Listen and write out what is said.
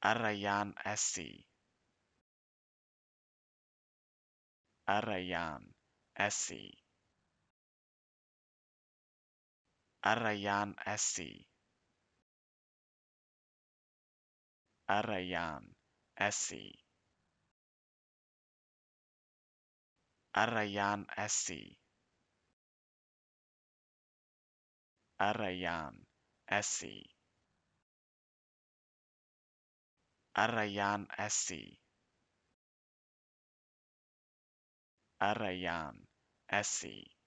Arayan SC. Arayan SC. Arayan SC. Arayan SC. Arayan SC. Arayan SC. Arayan SC. Arayan SC.